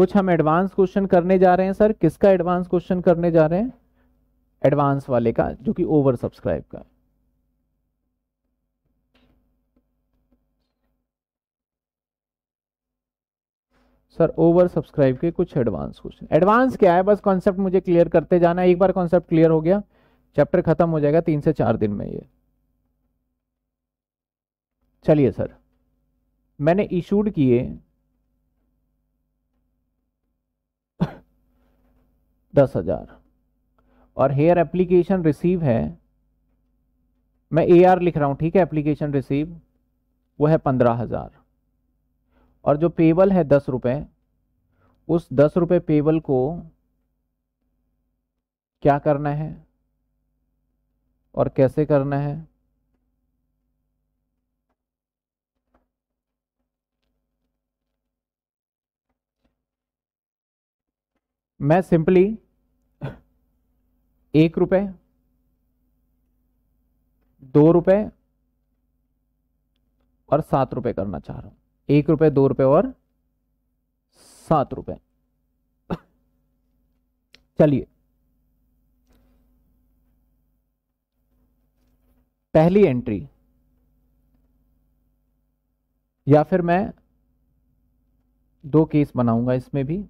कुछ हम advance question करने जा रहे हैं सर किसका एडवांस क्वेश्चन करने जा रहे हैं एडवांस वाले का जो कि ओवर सब्सक्राइब का सर ओवर सब्सक्राइब के कुछ एडवांस क्वेश्चन एडवांस क्या है बस कॉन्सेप्ट मुझे क्लियर करते जाना है एक बार कॉन्सेप्ट क्लियर हो गया चैप्टर खत्म हो जाएगा तीन से चार दिन में ये चलिए सर मैंने इशूड किए दस हज़ार और हेयर एप्लीकेशन रिसीव है मैं ए आर लिख रहा हूं ठीक है एप्लीकेशन रिसीव वो है पंद्रह हज़ार और जो पेबल है दस रुपये उस दस रुपये पेबल को क्या करना है और कैसे करना है मैं सिंपली एक रुपए दो रुपए और सात रुपए करना चाह रहा हूं एक रुपए दो रुपए और सात रुपए चलिए पहली एंट्री या फिर मैं दो केस बनाऊंगा इसमें भी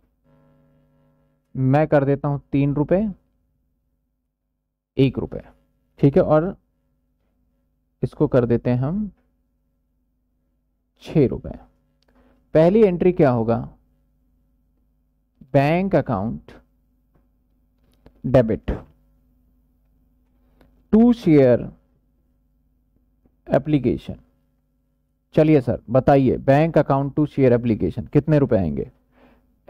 मैं कर देता हूं तीन रुपए एक रुपए ठीक है और इसको कर देते हैं हम छ रुपए पहली एंट्री क्या होगा bank account debit to share application चलिए सर बताइए bank account to share application कितने रुपए आएंगे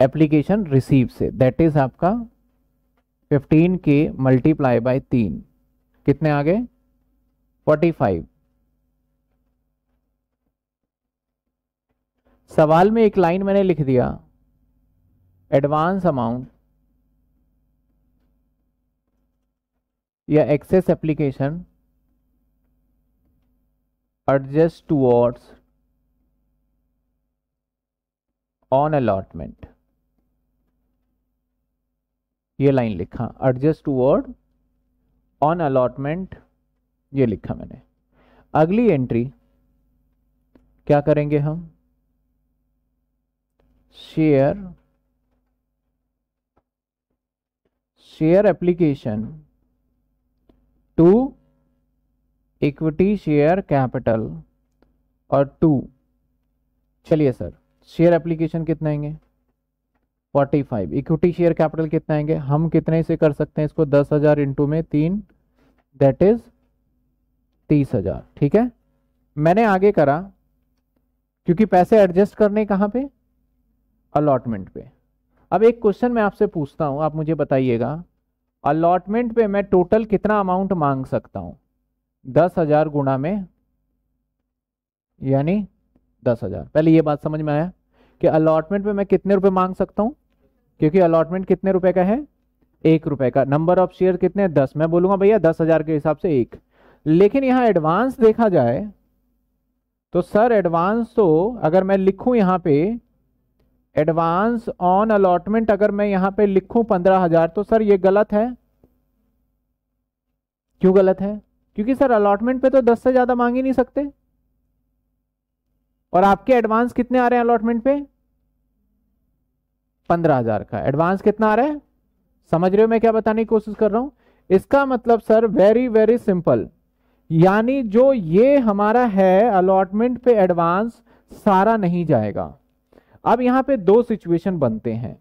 एप्लीकेशन रिसीव से दैट इज आपका फिफ्टीन के मल्टीप्लाई बाय तीन कितने आ गए फोर्टी फाइव सवाल में एक लाइन मैंने लिख दिया एडवांस अमाउंट या excess application adjust towards on allotment ये लाइन लिखा adjust towards on allotment ये लिखा मैंने अगली एंट्री क्या करेंगे हम share share application to equity share capital और टू चलिए सर शेयर एप्लीकेशन कितने आएंगे forty five equity share capital कितना आएंगे हम कितने से कर सकते हैं इसको दस हजार इंटू में तीन दैट इज तीस हजार ठीक है मैंने आगे करा क्योंकि पैसे एडजस्ट करने कहाँ पे अलॉटमेंट पे अब एक क्वेश्चन मैं आपसे पूछता हूँ आप मुझे बताइएगा अलॉटमेंट पे मैं टोटल कितना अमाउंट मांग सकता हूँ दस हजार गुणा में यानी दस हजार पहले ये बात समझ में आया कि अलॉटमेंट पे मैं कितने रुपए मांग सकता हूँ क्योंकि अलॉटमेंट कितने रुपए का है एक रुपए का नंबर ऑफ शेयर कितने दस मैं बोलूंगा भैया दस हजार के हिसाब से एक लेकिन यहां एडवांस देखा जाए तो सर एडवांस तो अगर मैं लिखूं यहां पे एडवांस ऑन अलॉटमेंट अगर मैं यहां पे लिखूं पंद्रह हजार तो सर ये गलत है क्यों गलत है क्योंकि सर अलॉटमेंट पे तो दस से ज्यादा मांग ही नहीं सकते और आपके एडवांस कितने आ रहे हैं अलॉटमेंट पे पंद्रह हजार का एडवांस कितना आ रहा है समझ रहे हो मैं क्या बताने की कोशिश कर रहा हूं इसका मतलब सर वेरी वेरी सिंपल यानी जो ये हमारा है अलॉटमेंट पे एडवांस सारा नहीं जाएगा अब यहां पे दो सिचुएशन बनते हैं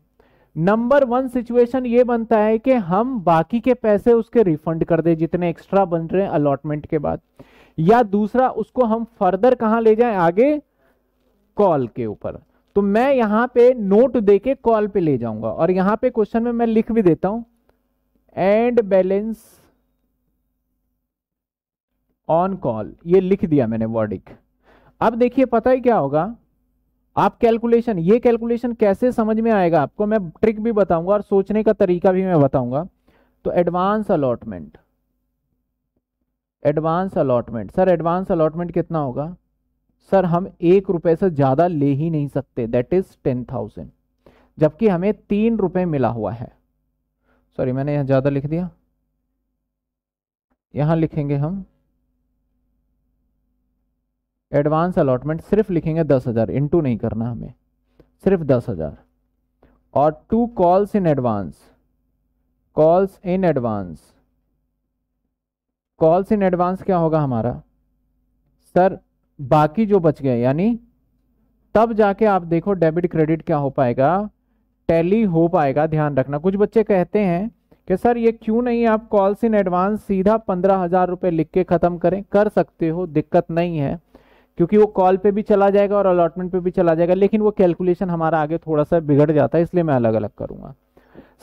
नंबर वन सिचुएशन ये बनता है कि हम बाकी के पैसे उसके रिफंड कर दे जितने एक्स्ट्रा बन रहे हैं अलॉटमेंट के बाद या दूसरा उसको हम फर्दर कहां ले जाएं आगे कॉल के ऊपर तो मैं यहां पे नोट देके कॉल पे ले जाऊंगा और यहां पे क्वेश्चन में मैं लिख भी देता हूं एंड बैलेंस ऑन कॉल ये लिख दिया मैंने वर्डिक अब देखिए पता ही क्या होगा आप कैलकुलेशन ये कैलकुलेशन कैसे समझ में आएगा आपको मैं ट्रिक भी बताऊंगा और सोचने का तरीका भी मैं बताऊंगा तो advance allotment advance allotment sir advance allotment कितना होगा सर हम एक रुपए से ज़्यादा ले ही नहीं सकते दैट इज टेन थाउजेंड जबकि हमें तीन रुपए मिला हुआ है सॉरी मैंने यहां ज़्यादा लिख दिया यहां लिखेंगे हम एडवांस अलॉटमेंट सिर्फ लिखेंगे दस हज़ार इंटू नहीं करना हमें सिर्फ दस हज़ार और to calls in advance calls in advance calls in advance क्या होगा हमारा सर बाकी जो बच गए यानी तब जाके आप देखो डेबिट क्रेडिट क्या हो पाएगा टैली हो पाएगा ध्यान रखना कुछ बच्चे कहते हैं कि सर ये क्यों नहीं आप कॉल्स इन एडवांस सीधा पंद्रह हजार रुपये लिख के ख़त्म करें कर सकते हो दिक्कत नहीं है क्योंकि वो कॉल पे भी चला जाएगा और अलॉटमेंट पे भी चला जाएगा लेकिन वो कैलकुलेशन हमारा आगे थोड़ा सा बिगड़ जाता है इसलिए मैं अलग अलग करूंगा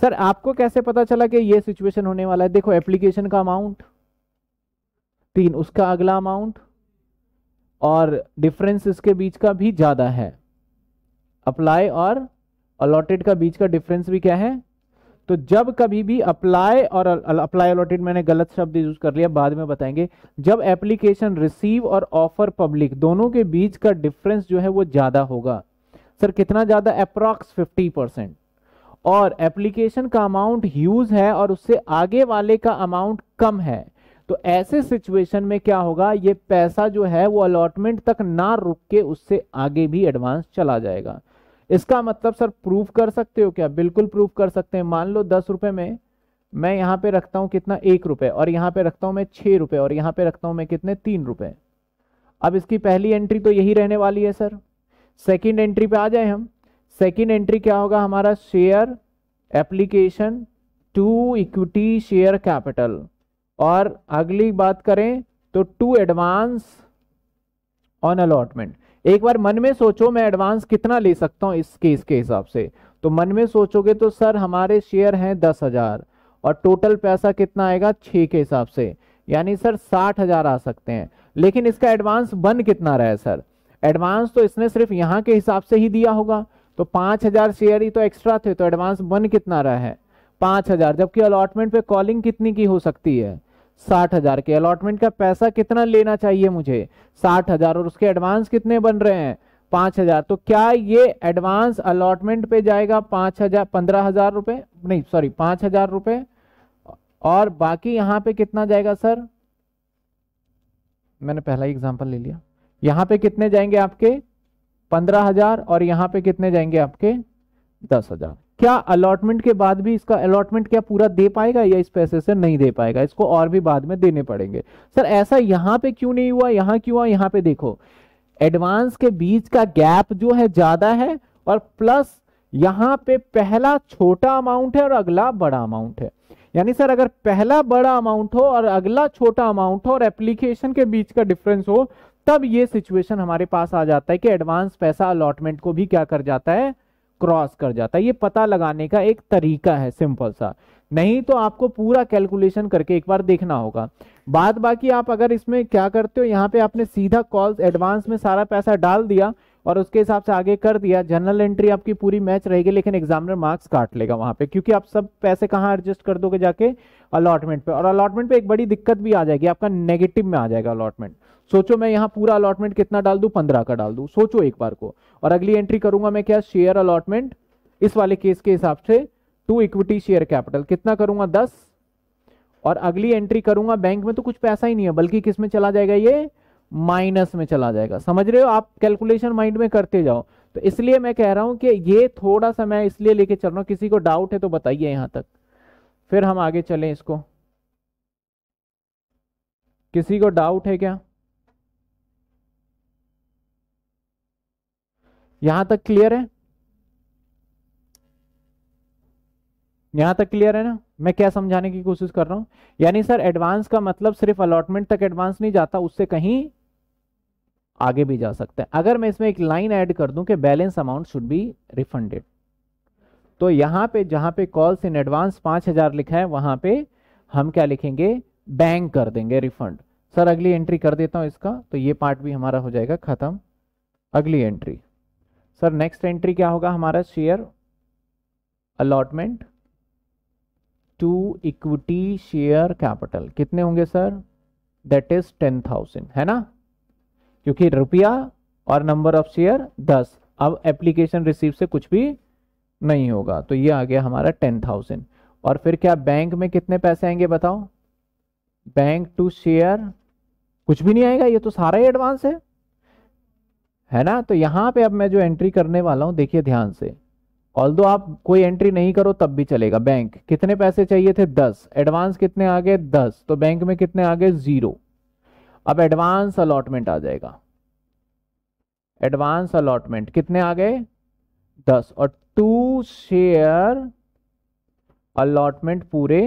सर आपको कैसे पता चला कि ये सिचुएशन होने वाला है देखो एप्लीकेशन का अमाउंट तीन उसका अगला अमाउंट और डिफरेंस इसके बीच का भी ज़्यादा है अप्लाई और अलॉटेड का बीच का डिफरेंस भी क्या है तो जब कभी भी अप्लाई और अप्लाई अलॉटेड मैंने गलत शब्द यूज कर लिया बाद में बताएंगे जब एप्लीकेशन रिसीव और ऑफर पब्लिक दोनों के बीच का डिफरेंस जो है वो ज़्यादा होगा सर कितना ज़्यादा अप्रॉक्स 50 परसेंट और एप्लीकेशन का अमाउंट ह्यूज है और उससे आगे वाले का अमाउंट कम है तो ऐसे सिचुएशन में क्या होगा ये पैसा जो है वो अलॉटमेंट तक ना रुक के उससे आगे भी एडवांस चला जाएगा इसका मतलब सर प्रूफ कर सकते हो क्या बिल्कुल प्रूफ कर सकते हैं मान लो दस रुपए में मैं यहां पे रखता हूं कितना एक रुपए और यहां पे रखता हूं मैं छह रुपए और यहां पे रखता हूं मैं कितने तीन रुपए अब इसकी पहली एंट्री तो यही रहने वाली है सर सेकंड एंट्री पे आ जाए हम सेकंड एंट्री क्या होगा हमारा share application to equity share capital और अगली बात करें तो टू एडवांस ऑन अलॉटमेंट एक बार मन में सोचो मैं एडवांस कितना ले सकता हूं इस केस के हिसाब से तो मन में सोचोगे तो सर हमारे शेयर हैं दस हजार और टोटल पैसा कितना आएगा छ के हिसाब से यानी सर साठ हजार आ सकते हैं लेकिन इसका एडवांस बन कितना रहा है सर एडवांस तो इसने सिर्फ यहाँ के हिसाब से ही दिया होगा तो पांच हजार शेयर ही तो एक्स्ट्रा थे तो एडवांस बन कितना रहा है पांच हजार जबकि अलॉटमेंट पे कॉलिंग कितनी की हो सकती है साठ हजार के अलॉटमेंट का पैसा कितना लेना चाहिए मुझे साठ हजार और उसके एडवांस कितने बन रहे हैं पांच हजार तो क्या ये एडवांस अलॉटमेंट पे जाएगा पांच हजार पंद्रह हजार रुपए नहीं सॉरी पांच हजार रुपए और बाकी यहां पे कितना जाएगा सर मैंने पहला एग्जाम्पल ले लिया यहां पे कितने जाएंगे आपके पंद्रह हजार और यहां पे कितने जाएंगे आपके दस हजार क्या अलॉटमेंट के बाद भी इसका अलॉटमेंट क्या पूरा दे पाएगा या इस पैसे से नहीं दे पाएगा इसको और भी बाद में देने पड़ेंगे सर ऐसा यहां पे क्यों नहीं हुआ यहां क्यों हुआ यहां पे देखो एडवांस के बीच का गैप जो है ज्यादा है और प्लस यहां पे पहला छोटा अमाउंट है और अगला बड़ा अमाउंट है यानी सर अगर पहला बड़ा अमाउंट हो और अगला छोटा अमाउंट हो और एप्लीकेशन के बीच का डिफरेंस हो तब ये सिचुएशन हमारे पास आ जाता है कि एडवांस पैसा अलॉटमेंट को भी क्या कर जाता है क्रॉस कर जाता है ये पता लगाने का एक तरीका है सिंपल सा नहीं तो आपको पूरा कैलकुलेशन करके एक बार देखना होगा बात बाकी आप अगर इसमें क्या करते हो यहाँ पे आपने सीधा कॉल्स एडवांस में सारा पैसा डाल दिया और उसके हिसाब से आगे कर दिया जनरल एंट्री आपकी पूरी मैच रहेगी लेकिन एग्जामिनर मार्क्स काट लेगा वहां पे क्योंकि आप सब पैसे कहाँ एडजस्ट कर दोगे जाके अलॉटमेंट पे और अलॉटमेंट पे एक बड़ी दिक्कत भी आ जाएगी आपका नेगेटिव में आ जाएगा अलॉटमेंट सोचो मैं यहाँ पूरा अलॉटमेंट कितना डाल दू पंद्रह का डाल दू सोचो एक बार को और अगली एंट्री करूंगा मैं क्या शेयर अलॉटमेंट इस वाले केस के हिसाब से टू इक्विटी शेयर कैपिटल कितना करूंगा दस और अगली एंट्री करूंगा बैंक में तो कुछ पैसा ही नहीं है बल्कि किसमें चला जाएगा ये माइनस में चला जाएगा समझ रहे हो आप कैलकुलेशन माइंड में करते जाओ तो इसलिए मैं कह रहा हूं कि ये थोड़ा सा मैं इसलिए लेके चल रहा हूं किसी को डाउट है तो बताइए यहां तक फिर हम आगे चलें इसको किसी को डाउट है क्या यहां तक क्लियर है यहां तक क्लियर है ना मैं क्या समझाने की कोशिश कर रहा हूं यानी सर एडवांस का मतलब सिर्फ अलॉटमेंट तक एडवांस नहीं जाता उससे कहीं आगे भी जा सकता है अगर मैं इसमें एक लाइन ऐड कर दूं कि balance amount should be refunded तो यहां पे जहां पे कॉल्स इन एडवांस पांच हजार लिखा है वहां पे हम क्या लिखेंगे बैंक कर देंगे रिफंड सर अगली एंट्री कर देता हूं इसका तो ये पार्ट भी हमारा हो जाएगा ख़त्म अगली एंट्री सर नेक्स्ट एंट्री क्या होगा हमारा share allotment to equity share capital कितने होंगे sir that is ten thousand है ना क्योंकि रुपया और नंबर ऑफ शेयर दस अब एप्लीकेशन रिसीव से कुछ भी नहीं होगा तो ये आ गया हमारा टेन थाउजेंड और फिर क्या बैंक में कितने पैसे आएंगे बताओ बैंक टू शेयर कुछ भी नहीं आएगा ये तो सारा ही एडवांस है है ना तो यहां पे अब मैं जो एंट्री करने वाला हूं देखिए ध्यान से ऑल आप कोई एंट्री नहीं करो तब भी चलेगा बैंक कितने पैसे चाहिए थे दस एडवांस कितने आ गए दस तो बैंक में कितने आ गए जीरो अब एडवांस अलॉटमेंट आ जाएगा एडवांस अलॉटमेंट कितने आ गए दस और टू शेयर अलॉटमेंट पूरे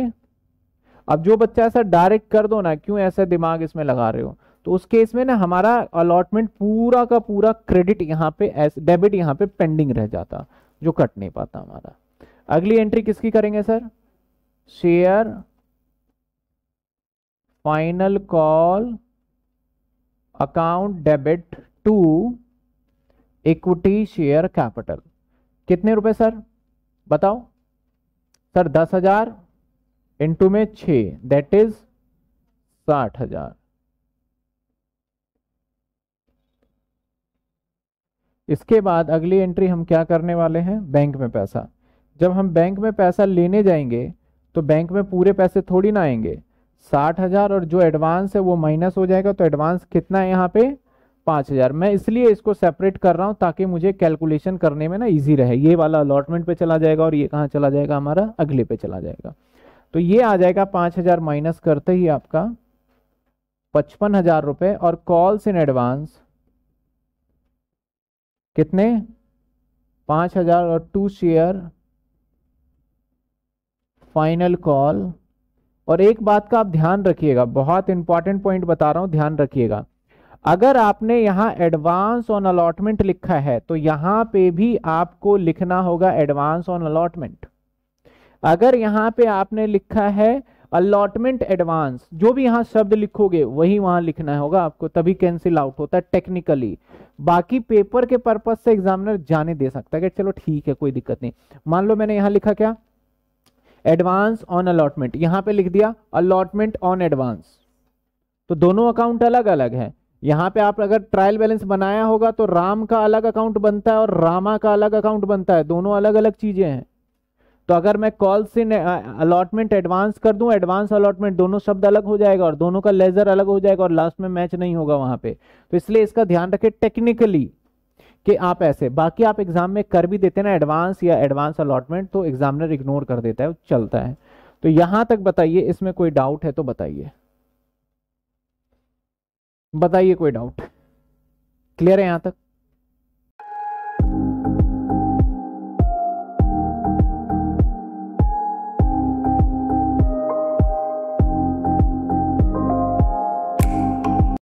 अब जो बच्चा ऐसा डायरेक्ट कर दो ना क्यों ऐसा दिमाग इसमें लगा रहे हो तो उस केस में ना हमारा अलॉटमेंट पूरा का पूरा क्रेडिट यहां पे डेबिट यहां पे पेंडिंग रह जाता जो कट नहीं पाता हमारा अगली एंट्री किसकी करेंगे sir share final call account debit to equity share capital कितने रुपए सर बताओ सर दस हजार इंटू में छ दैट इज साठ हजार इसके बाद अगली एंट्री हम क्या करने वाले हैं बैंक में पैसा जब हम बैंक में पैसा लेने जाएंगे तो बैंक में पूरे पैसे थोड़ी ना आएंगे साठ हज़ार और जो एडवांस है वो माइनस हो जाएगा तो एडवांस कितना है यहाँ पे पाँच हज़ार मैं इसलिए इसको सेपरेट कर रहा हूँ ताकि मुझे कैलकुलेशन करने में ना इजी रहे ये वाला अलॉटमेंट पे चला जाएगा और ये कहाँ चला जाएगा हमारा अगले पे चला जाएगा तो ये आ जाएगा पाँच हज़ार माइनस करते ही आपका पचपन हज़ार और कॉल्स इन एडवांस कितने पांच हजार और टू शेयर फाइनल कॉल और एक बात का आप ध्यान रखिएगा बहुत इंपॉर्टेंट पॉइंट बता रहा हूं ध्यान रखिएगा अगर आपने यहां एडवांस ऑन अलॉटमेंट लिखा है तो यहां पे भी आपको लिखना होगा एडवांस ऑन अलॉटमेंट अगर यहां पे आपने लिखा है अलॉटमेंट एडवांस जो भी यहां शब्द लिखोगे वही वहां लिखना होगा आपको तभी कैंसिल आउट होता है टेक्निकली बाकी पेपर के पर्पज से एग्जामिनर जाने दे सकता है कि चलो ठीक है कोई दिक्कत नहीं मान लो मैंने यहां लिखा क्या एडवांस ऑन अलॉटमेंट यहां पे लिख दिया अलॉटमेंट ऑन एडवांस तो दोनों अकाउंट अलग अलग है यहाँ पे आप अगर ट्रायल बैलेंस बनाया होगा तो राम का अलग अकाउंट बनता है और रामा का अलग अकाउंट बनता है दोनों अलग अलग चीजें हैं तो अगर मैं कॉल्स इन अलॉटमेंट एडवांस कर दूं एडवांस अलॉटमेंट दोनों शब्द अलग हो जाएगा और दोनों का लेजर अलग हो जाएगा और लास्ट में मैच नहीं होगा वहां पे तो इसलिए इसका ध्यान रखें टेक्निकली कि आप ऐसे बाकी आप एग्जाम में कर भी देते ना एडवांस या एडवांस अलॉटमेंट तो एग्जामिनर इग्नोर कर देता है चलता है तो यहां तक बताइए इसमें कोई डाउट है तो बताइए बताइए कोई डाउट क्लियर है यहां तक